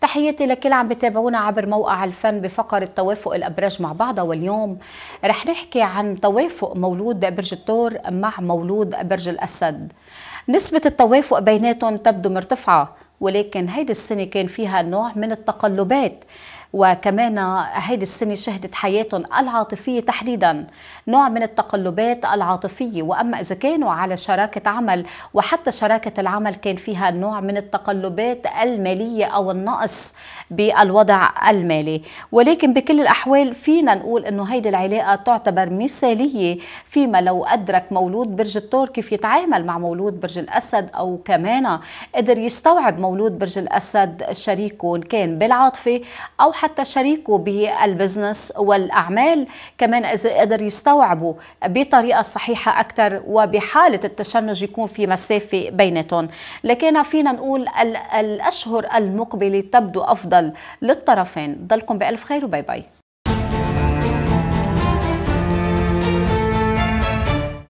تحياتي لكل عم بتابعونا عبر موقع الفن بفقرة توافق الأبراج مع بعضها واليوم رح نحكي عن توافق مولود برج الثور مع مولود برج الأسد نسبة التوافق بيناتهم تبدو مرتفعة ولكن هيدي السنة كان فيها نوع من التقلبات وكمان هيدي السنة شهدت حياتهم العاطفية تحديدا نوع من التقلبات العاطفية وأما إذا كانوا على شراكة عمل وحتى شراكة العمل كان فيها نوع من التقلبات المالية أو النقص بالوضع المالي ولكن بكل الأحوال فينا نقول أنه هيدي العلاقة تعتبر مثالية فيما لو أدرك مولود برج الثور كيف يتعامل مع مولود برج الأسد أو كمان قدر يستوعب مولود برج الأسد شريكه كان بالعاطفة أو حتى شريكه بالبزنس والأعمال كمان إذا قدر يستوعبوا بطريقة صحيحة أكثر وبحالة التشنج يكون في مسافة بيناتهم لكن فينا نقول الأشهر المقبلة تبدو أفضل للطرفين ضلكم بألف خير وباي باي